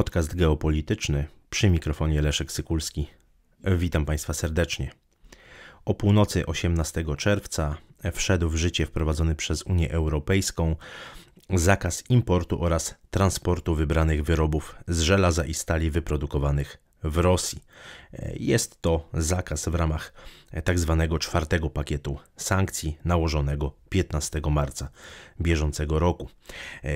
Podcast geopolityczny przy mikrofonie Leszek Sykulski. Witam Państwa serdecznie. O północy 18 czerwca wszedł w życie wprowadzony przez Unię Europejską zakaz importu oraz transportu wybranych wyrobów z żelaza i stali wyprodukowanych w Rosji. Jest to zakaz w ramach tzw. Tak czwartego pakietu sankcji nałożonego 15 marca bieżącego roku.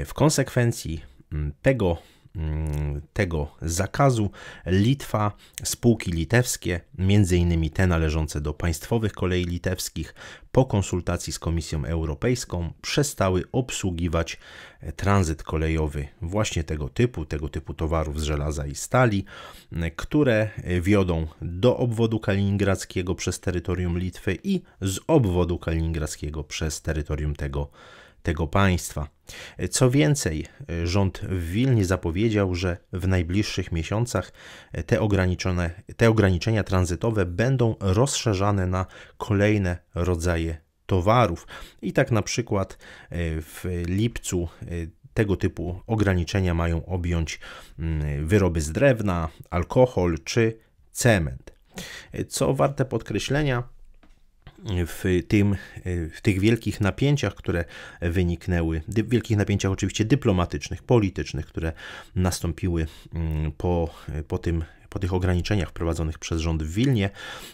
W konsekwencji mm, tego Mm, tego zakazu Litwa, spółki litewskie, m.in. te należące do państwowych kolei litewskich, po konsultacji z Komisją Europejską przestały obsługiwać e, tranzyt kolejowy właśnie tego typu, tego typu towarów z żelaza i stali, e, które e, wiodą do obwodu kaliningradzkiego przez terytorium Litwy i z obwodu kaliningradzkiego przez terytorium tego tego państwa. Co więcej, rząd w Wilnie zapowiedział, że w najbliższych miesiącach te, ograniczone, te ograniczenia tranzytowe będą rozszerzane na kolejne rodzaje towarów. I tak na przykład e, w lipcu e, tego typu ograniczenia mają objąć mm, wyroby z drewna, alkohol czy cement. E, co warte podkreślenia, w, tym, e, w tych wielkich napięciach, które wyniknęły, wielkich napięciach oczywiście dyplomatycznych, politycznych, które nastąpiły mm, po, e, po tym po tych ograniczeniach wprowadzonych przez rząd w Wilnie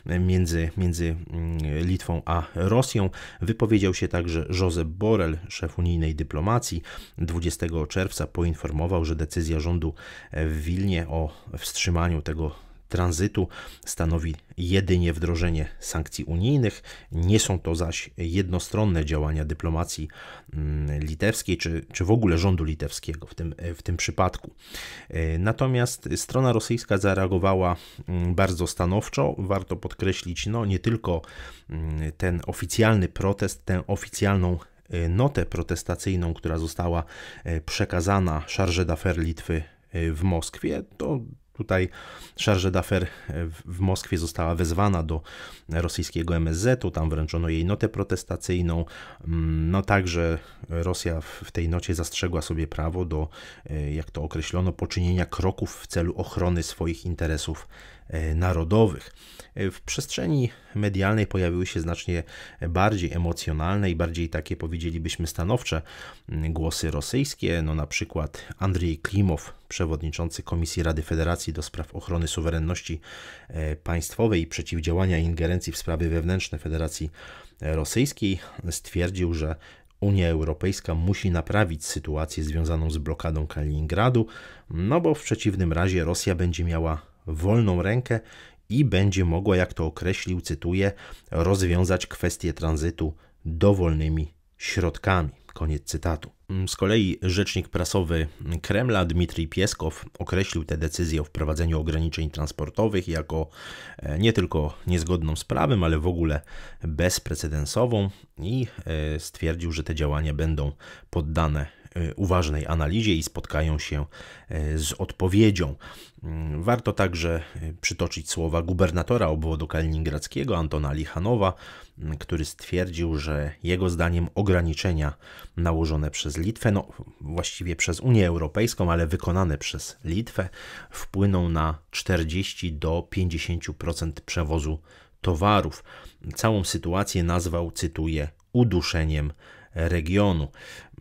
e, między, między mm, Litwą a Rosją. Wypowiedział się także Josep Borrell, szef unijnej dyplomacji. 20 czerwca poinformował, że decyzja rządu w Wilnie o wstrzymaniu tego tranzytu stanowi jedynie wdrożenie sankcji unijnych. Nie są to zaś jednostronne działania dyplomacji mm, litewskiej czy, czy w ogóle rządu litewskiego w tym, w tym przypadku. E, natomiast strona rosyjska zareagowała mm, bardzo stanowczo. Warto podkreślić no, nie tylko mm, ten oficjalny protest, tę oficjalną e, notę protestacyjną, która została e, przekazana szarże d'affaires Litwy w Moskwie, to Tutaj Charge d'Affaires w Moskwie została wezwana do rosyjskiego MSZ-u, tam wręczono jej notę protestacyjną. Mm, no także Rosja w tej nocie zastrzegła sobie prawo do, e, jak to określono, poczynienia kroków w celu ochrony swoich interesów e, narodowych. E, w przestrzeni medialnej pojawiły się znacznie bardziej emocjonalne i bardziej takie powiedzielibyśmy stanowcze mm, głosy rosyjskie. No na przykład Andrzej Klimow, przewodniczący Komisji Rady Federacji Komisji do Spraw Ochrony Suwerenności e, Państwowej i Przeciwdziałania Ingerencji w Sprawy Wewnętrzne Federacji Rosyjskiej stwierdził, że Unia Europejska musi naprawić sytuację związaną z blokadą Kaliningradu, no bo w przeciwnym razie Rosja będzie miała wolną rękę i będzie mogła, jak to określił, cytuję, rozwiązać kwestię tranzytu dowolnymi środkami. Koniec cytatu. Mm, z kolei rzecznik prasowy Kremla Dmitrij Pieskow określił tę decyzję o wprowadzeniu ograniczeń transportowych jako e, nie tylko niezgodną z prawem, ale w ogóle bezprecedensową i e, stwierdził, że te działania będą poddane e, uważnej analizie i spotkają się z odpowiedzią. Mm, warto także przytoczyć słowa gubernatora obwodu kaliningradzkiego Antona Lichanowa, który stwierdził, że jego zdaniem ograniczenia nałożone przez Litwę, no właściwie przez Unię Europejską, ale wykonane przez Litwę, wpłyną na 40 do 50% przewozu towarów. Całą sytuację nazwał, cytuję, uduszeniem regionu.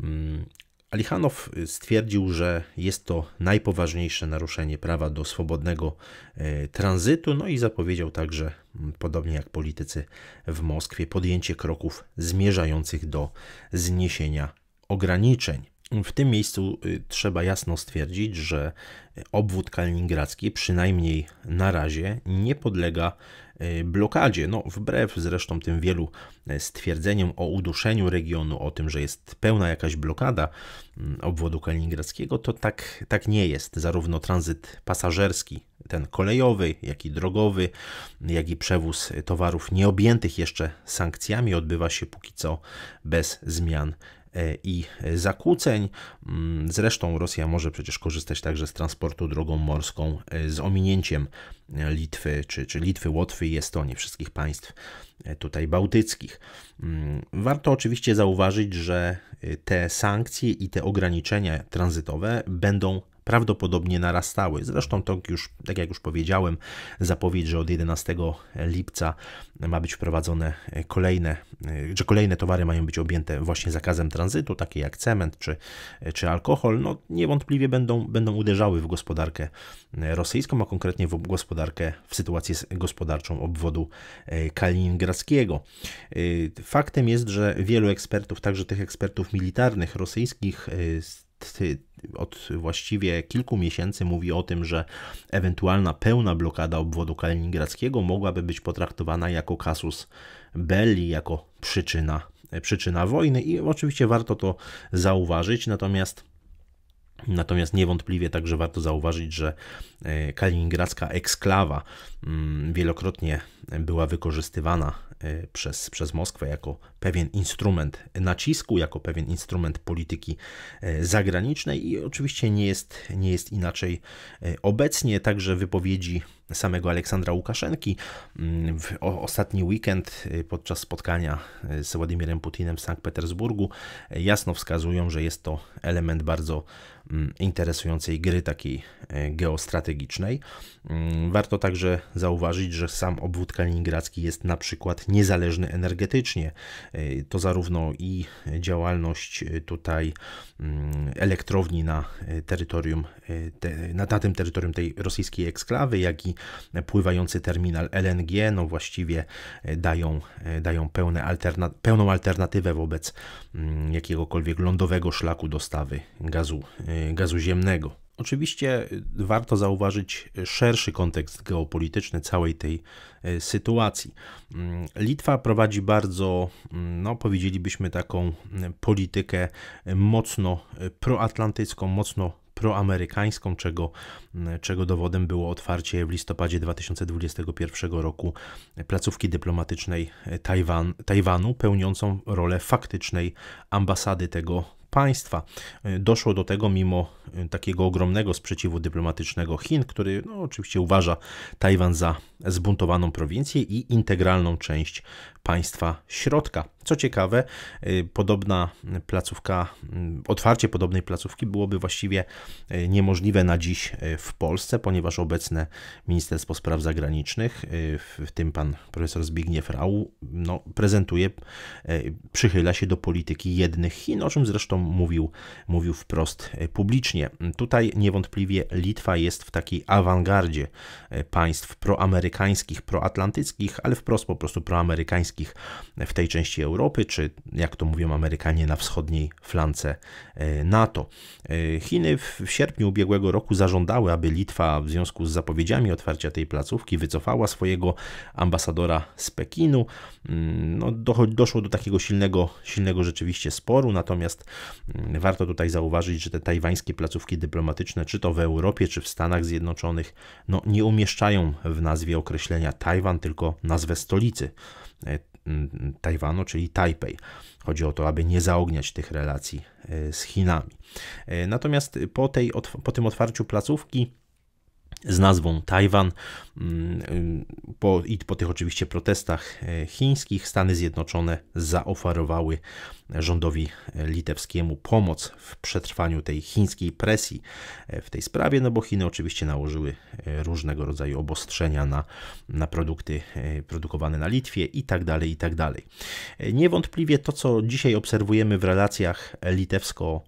Mm, Alichanow y, stwierdził, że jest to najpoważniejsze naruszenie prawa do swobodnego y, tranzytu, no i zapowiedział także, mm, podobnie jak politycy w Moskwie, podjęcie kroków zmierzających do zniesienia ograniczeń. W tym miejscu y, trzeba jasno stwierdzić, że obwód kaliningradzki, przynajmniej na razie, nie podlega E, blokadzie. No, wbrew zresztą tym wielu e, stwierdzeniom o uduszeniu regionu, o tym, że jest pełna jakaś blokada mm, obwodu kaliningradzkiego, to tak, tak nie jest. Zarówno tranzyt pasażerski, ten kolejowy, jak i drogowy, jak i przewóz towarów nieobjętych jeszcze sankcjami odbywa się póki co bez zmian E, i zakłóceń. Mm, zresztą Rosja może przecież korzystać także z transportu drogą morską e, z ominięciem e, Litwy, czy, czy Litwy, Łotwy i Estonii, wszystkich państw tutaj bałtyckich. Mm, warto oczywiście zauważyć, że te sankcje i te ograniczenia tranzytowe będą prawdopodobnie narastały. Zresztą to już, tak jak już powiedziałem, zapowiedź, że od 11 lipca ma być wprowadzone kolejne, że kolejne towary mają być objęte właśnie zakazem tranzytu, takie jak cement czy, czy alkohol, no niewątpliwie będą, będą uderzały w gospodarkę rosyjską, a konkretnie w gospodarkę, w sytuację gospodarczą obwodu e, kaliningradzkiego. E, faktem jest, że wielu ekspertów, także tych ekspertów militarnych rosyjskich, e, od właściwie kilku miesięcy mówi o tym, że ewentualna pełna blokada obwodu kaliningradzkiego mogłaby być potraktowana jako kasus belli, jako przyczyna, przyczyna wojny i oczywiście warto to zauważyć, natomiast Natomiast niewątpliwie także warto zauważyć, że e, kaliningradzka eksklawa mm, wielokrotnie była wykorzystywana Y, przez, przez Moskwę jako pewien instrument nacisku, jako pewien instrument polityki y, zagranicznej i oczywiście nie jest, nie jest inaczej y, obecnie. Także wypowiedzi samego Aleksandra Łukaszenki mm, w ostatni weekend podczas spotkania z Władimirem Putinem w Sankt Petersburgu jasno wskazują, że jest to element bardzo mm, interesującej gry takiej geostrategicznej. Mm, warto także zauważyć, że sam obwód kaliningradzki jest na przykład niezależny energetycznie. Y, to zarówno i działalność y, tutaj mm, elektrowni na y, terytorium, na, na tym terytorium tej rosyjskiej eksklawy, jak i pływający terminal LNG, no właściwie dają, dają pełne alterna pełną alternatywę wobec mm, jakiegokolwiek lądowego szlaku dostawy gazu, gazu ziemnego. Oczywiście y, warto zauważyć y, szerszy kontekst geopolityczny całej tej y, sytuacji. Mm, Litwa prowadzi bardzo, mm, no powiedzielibyśmy, taką politykę mocno proatlantycką, mocno proamerykańską, czego, czego dowodem było otwarcie w listopadzie 2021 roku placówki dyplomatycznej Tajwan, Tajwanu, pełniącą rolę faktycznej ambasady tego państwa. Y, doszło do tego mimo y, takiego ogromnego sprzeciwu dyplomatycznego Chin, który no, oczywiście uważa Tajwan za zbuntowaną prowincję i integralną część państwa środka. Co ciekawe, y, podobna placówka, y, otwarcie podobnej placówki byłoby właściwie y, niemożliwe na dziś w Polsce, ponieważ obecne Ministerstwo Spraw Zagranicznych, w tym pan profesor Zbigniew Rau, no, prezentuje, przychyla się do polityki jednych Chin, o czym zresztą mówił, mówił wprost publicznie. Tutaj niewątpliwie Litwa jest w takiej awangardzie państw proamerykańskich, proamerykańskich, proatlantyckich, ale wprost po prostu proamerykańskich w tej części Europy, czy jak to mówią Amerykanie, na wschodniej flance e, NATO. E, Chiny w sierpniu ubiegłego roku zażądały, aby Litwa w związku z zapowiedziami otwarcia tej placówki wycofała swojego ambasadora z Pekinu. Mm, no, doszło do takiego silnego, silnego rzeczywiście sporu, natomiast mm, warto tutaj zauważyć, że te tajwańskie placówki dyplomatyczne, czy to w Europie, czy w Stanach Zjednoczonych, no, nie umieszczają w nazwie określenia Tajwan, tylko nazwę stolicy e, Tajwanu, czyli Tajpej. Chodzi o to, aby nie zaogniać tych relacji e, z Chinami. E, natomiast po, tej, po tym otwarciu placówki z nazwą Tajwan. Mm, po, I po tych oczywiście protestach e, chińskich Stany Zjednoczone zaoferowały rządowi litewskiemu pomoc w przetrwaniu tej chińskiej presji e, w tej sprawie, no bo Chiny oczywiście nałożyły e, różnego rodzaju obostrzenia na, na produkty produkowane na Litwie i tak dalej, i tak dalej. Niewątpliwie to, co dzisiaj obserwujemy w relacjach litewsko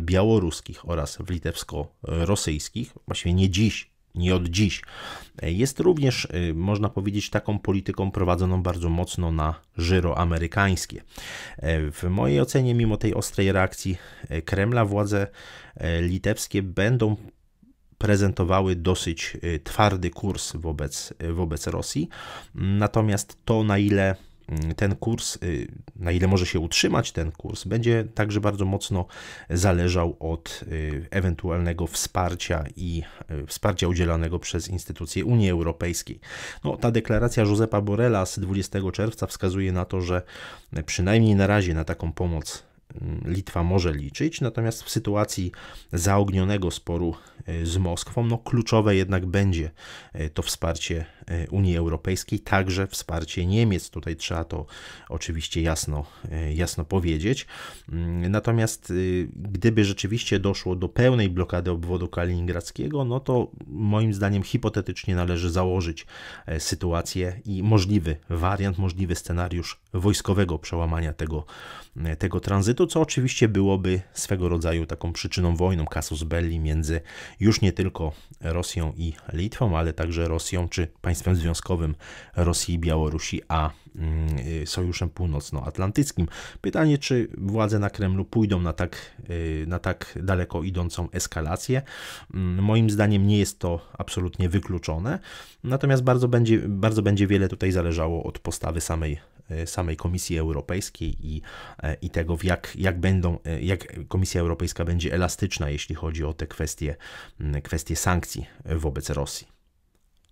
białoruskich oraz w litewsko-rosyjskich, właściwie nie dziś, nie od dziś. E, jest również, e, można powiedzieć, taką polityką prowadzoną bardzo mocno na żyro amerykańskie. E, w mojej ocenie, mimo tej ostrej reakcji Kremla, władze litewskie będą prezentowały dosyć twardy kurs wobec, wobec Rosji. Natomiast to, na ile Mm, ten kurs, y, na ile może się utrzymać ten kurs, będzie także bardzo mocno zależał od y, ewentualnego wsparcia i y, wsparcia udzielanego przez instytucje Unii Europejskiej. No, ta deklaracja Josepa Borela z 20 czerwca wskazuje na to, że przynajmniej na razie na taką pomoc mm, Litwa może liczyć, natomiast w sytuacji zaognionego sporu z Moskwą, no kluczowe jednak będzie to wsparcie E, Unii Europejskiej, także wsparcie Niemiec. Tutaj trzeba to oczywiście jasno, e, jasno powiedzieć. Mm, natomiast y, gdyby rzeczywiście doszło do pełnej blokady obwodu kaliningradzkiego, no to moim zdaniem hipotetycznie należy założyć e, sytuację i możliwy wariant, możliwy scenariusz wojskowego przełamania tego, tego tranzytu, co oczywiście byłoby swego rodzaju taką przyczyną wojną casus belli między już nie tylko Rosją i Litwą, ale także Rosją czy państwami państwem związkowym Rosji i Białorusi, a mm, y, Sojuszem Północnoatlantyckim. Pytanie, czy władze na Kremlu pójdą na tak, y, na tak daleko idącą eskalację. Mm, moim zdaniem nie jest to absolutnie wykluczone, natomiast bardzo będzie, bardzo będzie wiele tutaj zależało od postawy samej y, samej Komisji Europejskiej i, e, i tego, jak, jak, będą, e, jak Komisja Europejska będzie elastyczna, jeśli chodzi o te kwestie, mm, kwestie sankcji wobec Rosji.